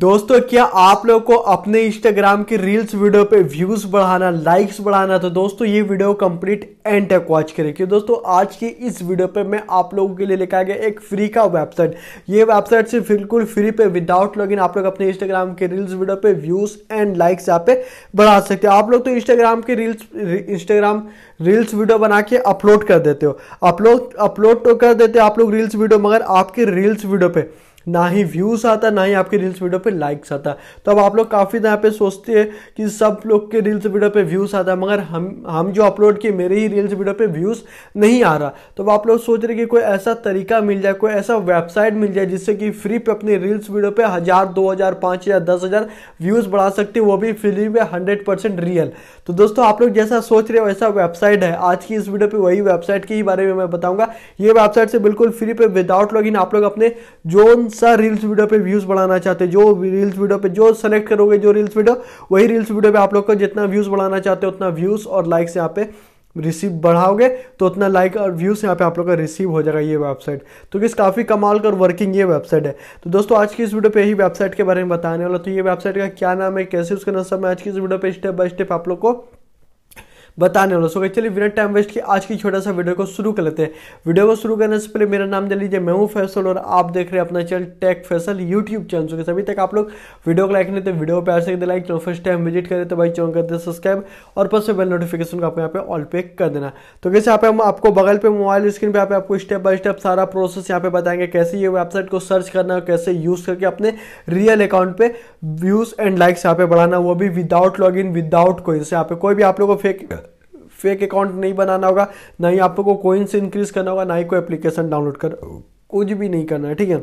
दोस्तों क्या आप लोग को अपने इंस्टाग्राम की रील्स वीडियो पे व्यूज बढ़ाना लाइक्स बढ़ाना तो दोस्तों ये वीडियो कंप्लीट एंड तक वॉच करें क्योंकि दोस्तों आज की इस वीडियो पे मैं आप लोगों के लिए लेकर गया एक फ्री का वेबसाइट ये वेबसाइट से बिल्कुल फ्री पे विदाउट लॉगिन आप लोग अपने इंस्टाग्राम के रील्स वीडियो पे व्यूज एंड लाइक्स यहाँ पे बढ़ा सकते हो आप लोग तो इंस्टाग्राम के रील्स इंस्टाग्राम रील्स वीडियो बना के अपलोड कर देते हो अपलोड अपलोड तो कर देते हो आप लोग रील्स वीडियो मगर आपके रील्स वीडियो पे ना ही व्यूज़ आता ना ही आपके रील्स वीडियो पे लाइक्स आता तो अब आप लोग काफ़ी यहाँ पे सोचते हैं कि सब लोग के रील्स वीडियो पे व्यूज़ आता है मगर हम हम जो अपलोड किए मेरे ही रील्स वीडियो पे व्यूज़ नहीं आ रहा तो आप लोग सोच रहे कि कोई ऐसा तरीका मिल जाए कोई ऐसा वेबसाइट मिल जाए जिससे कि फ्री पे अपने रील्स वीडियो पे हज़ार दो हज़ार पाँच हज़ार दस हज़ार व्यूज़ बढ़ा सकते वो भी फ्री में हंड्रेड परसेंट रियल तो दोस्तों आप लोग जैसा सोच रहे हो वैसा वेबसाइट है आज की इस वीडियो पर वही वेबसाइट के ही बारे में मैं बताऊँगा ये वेबसाइट से बिल्कुल फ्री पे विदाउट लॉग आप लोग अपने जोन सा रील्स वीडियो पे व्यूज़ बढ़ाना चाहते हो जो रील्स वीडियो पे जो सेलेक्ट करोगे जो रील्स वीडियो वही रील्स वीडियो पे आप लोग का जितना व्यूज़ बढ़ाना चाहते हो उतना व्यूज़ और लाइक्स यहाँ पे रिसीव बढ़ाओगे तो उतना लाइक और व्यूज़ यहाँ पे आप लोग का रिसीव हो जाएगा ये वेबसाइट तो किस काफ़ी कमाल कर वर्किंग ये वेबसाइट है तो दोस्तों आज की इस वीडियो पे ही वेबसाइट के बारे में बताने वाला तो ये वेबसाइट का क्या नाम है कैसे उसका नाम सब मैं आज की इस वीडियो पे स्टेप बाय स्टेप आप लोग को बताने वाला सो चलिए बिना टाइम वेस्ट किए आज की छोटा सा वीडियो को शुरू कर लेते हैं वीडियो को शुरू करने से पहले मेरा नाम जान लीजिए मैं हूँ फैसल और आप देख रहे हैं अपना channel tech Faisal YouTube channel so अभी तक आप लोग वीडियो को लाइक नहीं तो वीडियो पर से लाइक चलो फर्स्ट टाइम विजिट करें तो भाई चैनल करते सब्सक्राइब और पास बेल नोटिफिकेशन को आपको यहाँ पे ऑल पे कर देना तो कैसे यहाँ पे हम आपको बगल पे मोबाइल स्क्रीन पर यहाँ पे आपको स्टेप बाय स्टेप सारा प्रोसेस यहाँ पे बताएंगे कैसे ये वेबसाइट को सर्च करना और कैसे यूज़ करके अपने रियल अकाउंट पे व्यूज़ एंड लाइक्स यहाँ पे बढ़ाना वो भी विदाउट लॉग इन विदाउट कोई यहाँ पे कोई भी आप लोग को फेक फेक अकाउंट नहीं बनाना होगा ना ही आपको कोइन से इंक्रीज करना होगा ना ही कोई एप्लीकेशन डाउनलोड कर कुछ भी नहीं करना है ठीक है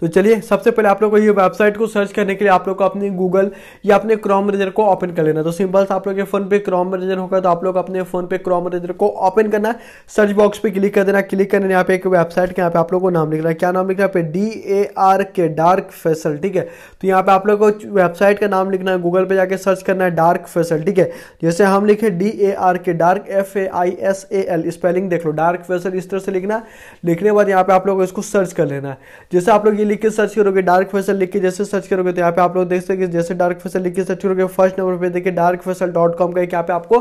तो चलिए सबसे पहले आप लोग को ये वेबसाइट को सर्च करने के लिए आप लोग को अपने गूगल या अपने क्रोम रेजर को ओपन कर लेना तो सिंपल आप लोग के फोन पे क्रोम रेजर होगा तो आप लोग अपने फोन पे क्रोम रेजर को ओपन करना सर्च बॉक्स पे क्लिक कर देना क्लिक करना यहाँ पे एक वेबसाइट का यहाँ पे आप लोग को नाम लिखना क्या नाम लिखना पे D A R K dark Faisal ठीक है तो यहाँ पे आप लोग को वेबसाइट का नाम लिखना है गूगल पे जाके सर्च करना है डार्क फेसल ठीक है जैसे हम लिखे D A R K dark F A I S A L spelling देख लो डार्क फेसल इस तरह से लिखना लिखने के बाद यहाँ पे आप लोग इसको सर्च कर लेना है जैसे आप लोग जी लिख के सर्च करोगे डार्क फसल लिख के जैसे सर्च करोगे तो यहाँ पे आप लोग देख सकते जैसे डार्क फसल लिख के सर्च करोगे फर्स्ट नंबर पे देखिए डार्क फसल डॉट कॉम का यहाँ पे आपको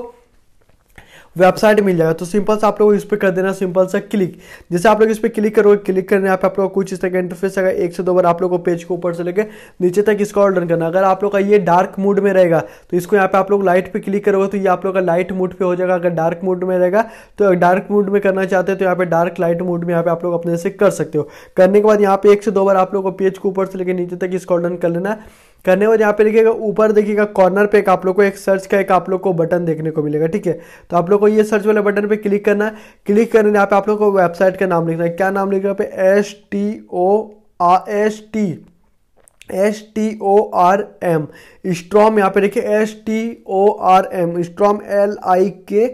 वेबसाइट मिल जाएगा तो सिंपल से आप लोग इस पर कर देना सिंपल सा क्लिक जैसे आप लोग इस पर क्लिक करोगे क्लिक करने आप, आप लोग कुछ इस तरह का इंटरफेस आएगा एक से दो बार आप लोग को पेज को ऊपर से लेकर नीचे तक इसको डन करना अगर आप लोग का ये डार्क मूड में रहेगा तो इसको यहाँ पे आप लोग लाइट पे क्लिक करोगे तो ये आप लोग का लाइट मूड पे हो जाएगा अगर डार्क मूड में रहेगा तो डार्क मूड में करना चाहते हैं तो यहाँ पे डार्क लाइट मूड में यहाँ पे आप लोग अपने से कर सकते हो करने के बाद यहाँ पे एक से दो बार आप लोग को पेज को ऊपर से लेकर नीचे तक इसको डन कर लेना है करने के बाद यहाँ पे लिखेगा ऊपर देखिएगा कॉर्नर पे एक आप लोग को एक सर्च का एक आप लोग को बटन देखने को मिलेगा ठीक है तो आप लोग को ये सर्च वाले बटन पे क्लिक करना है क्लिक करने यहाँ पे आप लोग को वेबसाइट का नाम लिखना है क्या नाम लिखना पे S T O R S T S T O R M storm यहाँ पे देखिए S T O R M storm L I K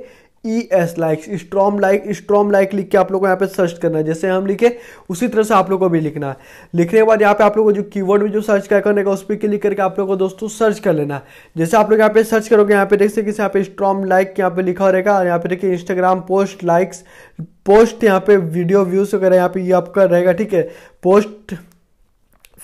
E S like storm like storm like लिख के आप लोग को यहाँ पे सर्च करना है जैसे हम लिखे उसी तरह से आप लोग को भी लिखना है लिखने के बाद यहाँ पे आप लोग को जो कीवर्ड में जो सर्च का करने का उस पर क्लिक करके आप लोग को दोस्तों सर्च कर लेना जैसे आप लोग यहाँ पे सर्च करोगे यहाँ पे देख सकते यहाँ पे स्ट्रॉम लाइक यहाँ पे लिखा रहेगा और यहाँ पे देखिए इंस्टाग्राम पोस्ट लाइक्स पोस्ट यहाँ पे वीडियो व्यूज वगैरह यहाँ पे ये आपका रहेगा ठीक है post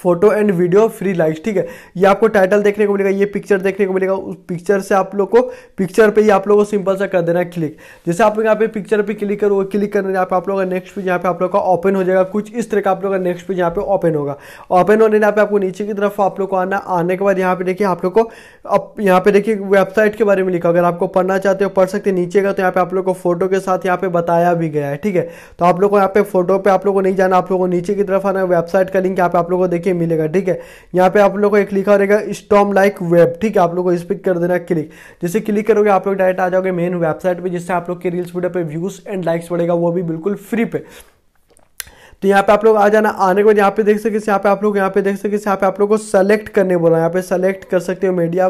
photo and video free likes ठीक है ये आपको टाइटल देखने को मिलेगा ये पिक्चर देखने को मिलेगा उस पिक्चर से आप लोग को पिक्चर पे ही आप लोगों को सिंपल सा कर देना है क्लिक जैसे आप लोग यहाँ पे पिक्चर पे क्लिक करो क्लिक करने यहाँ पे आप लोगों का नेक्स्ट पेज यहाँ पे आप लोग का ओपन हो जाएगा कुछ इस तरह का आप लोग का नेक्स्ट पेज यहाँ पे ओपन होगा ओपन होने यहाँ पे आपको नीचे की तरफ आप लोग को आना आने के बाद यहाँ पे देखिए आप लोग को अब यहाँ पे देखिए वेबसाइट के बारे में लिखा अगर आपको पढ़ना चाहते हो पढ़ सकते नीचे का तो यहाँ पे आप लोग को फोटो के साथ यहाँ पे बताया भी गया है ठीक है तो आप लोग को यहाँ पे फोटो पे आप लोग को नहीं जाना आप लोग को नीचे की तरफ आना वेबसाइट का लिंक यहाँ पे आप लोग को देखिए मिलेगा ठीक है यहाँ पे आप लोगों को एक लिखा रहेगा स्टॉम लाइक वेब ठीक है आप लोगों को इस पर कर देना क्लिक जैसे क्लिक करोगे आप लोग डायरेक्ट आ जाओगे मेन वेबसाइट पर जिससे आप लोग के रील्स वीडियो पे व्यूज एंड लाइक्स बढ़ेगा वो भी बिल्कुल फ्री पे तो यहाँ पे आप लोग आ जाना आने के बाद यहाँ पे देख सकते यहाँ पे आप लोग यहाँ पे देख सकते यहाँ पे आप लोग को सेलेक्ट करने बोला यहाँ पे सेलेक्ट कर सकते हो मीडिया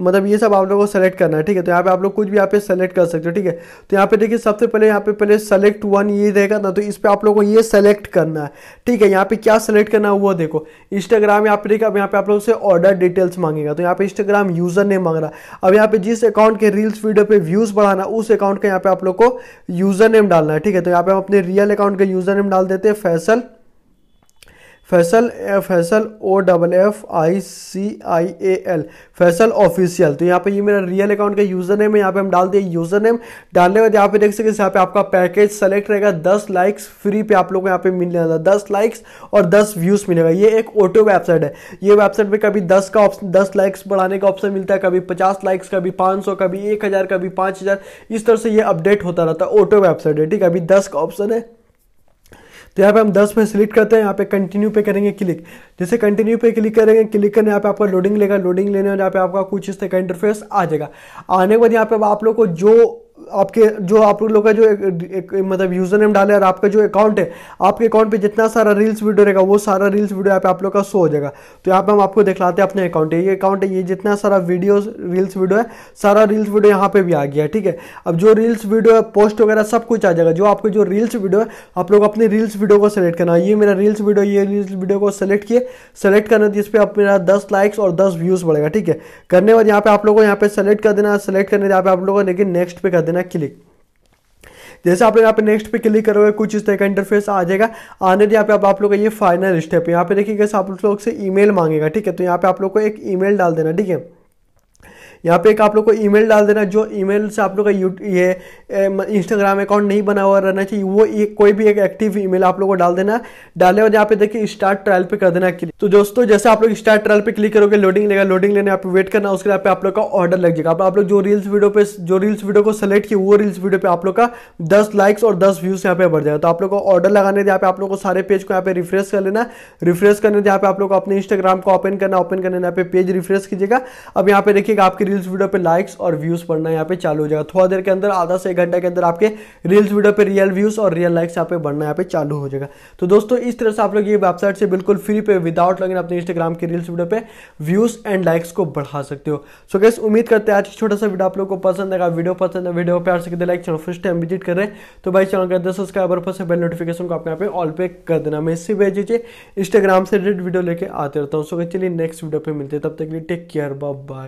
मतलब ये सब आप लोग को सेलेक्ट करना है ठीक है तो यहाँ पे आप लोग कुछ भी यहाँ पे सेलेक्ट कर सकते हो ठीक है तो यहाँ पे देखिए सबसे पहले यहाँ पे पहले सेलेक्ट वन ये रहेगा ना तो इस पर आप लोग को ये सेलेक्ट करना है ठीक है यहाँ पे क्या सेलेक्ट करना है वो देखो इंस्टाग्राम यहाँ पे देखिए अब यहाँ पे आप लोग से ऑर्डर डिटेल्स मांगेगा तो यहाँ पे इंस्टाग्राम यूजर नेम मांग रहा अब यहाँ पे जिस अकाउंट के रील्स वीडियो पे व्यूज बढ़ाना उस अकाउंट का यहाँ पे आप लोग को यूजर नेम डालना है ठीक है तो यहाँ पे हम अपने रियल अकाउंट का यूजर नेम डाल देते हैं Faisal Faisal Faisal O double F I C I A L Faisal official तो यहाँ पे ये मेरा रियल अकाउंट का यूज़र नेम है यहाँ पे हम डाल दिए यूज़र नेम डालने के बाद यहाँ पे देख सकते हैं यहाँ पे आपका पैकेज सेलेक्ट रहेगा दस लाइक्स फ्री पे आप लोग को यहाँ पे मिलने वाला दस लाइक्स और दस व्यूज़ मिलेगा ये एक ऑटो वेबसाइट है ये वेबसाइट में कभी दस का ऑप्शन दस लाइक्स बढ़ाने का ऑप्शन मिलता है कभी पचास लाइक्स कभी पाँच सौ कभी एक हज़ार कभी पाँच हज़ार इस तरह से ये अपडेट होता रहता है ऑटो वेबसाइट है ठीक है अभी दस का ऑप्शन है तो यहाँ पे हम 10 पे सिलेक्ट करते हैं यहाँ पे कंटिन्यू पे करेंगे क्लिक जैसे कंटिन्यू पे क्लिक करेंगे क्लिक करने यहाँ पे आपका लोडिंग लेगा लोडिंग लेने यहाँ पे आपका कुछ इस तरह का इंटरफेस आ जाएगा आने के बाद यहाँ पे आप लोग को जो आपके जो आप लोग का जो एक, एक मतलब यूज़र नेम डाले और आपका जो अकाउंट है आपके अकाउंट पे जितना सारा रील्स वीडियो रहेगा वो सारा रील्स वीडियो यहाँ पे आप लोग का शो हो जाएगा तो यहाँ पे हम आपको दिखलाते हैं अपने अकाउंट है ये अकाउंट है ये जितना सारा वीडियो रील्स वीडियो है सारा रील्स वीडियो यहाँ पे भी आ गया ठीक है अब जो रील्स वीडियो है पोस्ट वगैरह सब कुछ आ जाएगा जो आपके जो रील्स वीडियो है आप लोग अपने रील्स वीडियो को सेलेक्ट करना ये मेरा रील्स वीडियो ये रील्स वीडियो को सेलेक्ट किए सेलेक्ट करना जिस तो पर आप मेरा दस लाइक्स और दस व्यूज़ बढ़ेगा ठीक है करने बाद यहाँ पे आप लोग को यहाँ पे सेलेक्ट कर देना सेलेक्ट करने यहाँ पे आप लोगों को लेकिन नेक्स्ट पे कर देना देना क्लिक जैसे आप लोग यहाँ पे नेक्स्ट पे क्लिक करोगे कुछ इस तरह का इंटरफेस आ जाएगा आने यहाँ पे आप, आप लोग का ये फाइनल स्टेप यहाँ पे देखिए कैसे आप लोग से ईमेल मांगेगा ठीक है तो यहाँ पे आप लोग को एक ईमेल डाल देना ठीक है यहाँ पे एक आप लोग को ईमेल डाल देना जो ईमेल से आप लोग का यू ये इंस्टाग्राम अकाउंट नहीं बना हुआ रहना चाहिए वो एक कोई भी एक एक्टिव ईमेल आप लोग को डाल देना डाले और यहाँ पे देखिए स्टार्ट ट्रायल पे कर देना क्लिक तो दोस्तों जैसे आप लोग स्टार्ट ट्रायल पे क्लिक करोगे लोडिंग लेगा लोडिंग लेने आप वेट करना उसके बाद आप लोग का ऑर्डर लग जाएगा आप लोग जो रील्स वीडियो पे जो रील्स वीडियो को सेलेक्ट किया वो रील्स वीडियो पे आप लोग का दस लाइक्स और दस व्यूज यहाँ पे बढ़ जाएगा तो आप लोग को ऑर्डर लगाने यहाँ आप लोग को सारे पेज को यहाँ पे रिफ्रेश कर लेना रिफ्रेश करने यहाँ पे आप लोग को अपने इंस्टाग्राम को ओपन करना ओपन करने यहाँ पे पेज रिफ्रेश कीजिएगा अब यहाँ पे देखिएगा आपकी रील्स वीडियो पे लाइक्स और व्यूज बढ़ना यहाँ पे चालू हो जाएगा थोड़ा देर के अंदर आधा से एक घंटे के अंदर आपके रील्स वीडियो पे रियल व्यूज और रियल लाइक्स यहाँ पे बढ़ना यहाँ पे चालू हो जाएगा तो दोस्तों इस तरह से आप लोग ये वेबसाइट से बिल्कुल फ्री पे विदाउट लगे अपने इंस्टाग्राम के रील्स वीडियो पे व्यूज एंड लाइक्स को बढ़ा सकते हो सो गैस उम्मीद करते हैं आज छोटा सा वीडियो आप लोग को पसंद आएगा वीडियो पसंद है वीडियो प्यार से like channel first time visit कर रहे हैं तो भाई चैनल कर दे सब्सक्राइबर पर से बेल नोटिफिकेशन को अपने यहाँ पे ऑल पे कर देना मैं इससे भेज दीजिए इंस्टाग्राम से रिलेटेड वीडियो लेके आते रहता हूँ सो चलिए नेक्स्ट वीडियो पे मिलते हैं तब तक लिए टेक केयर बाय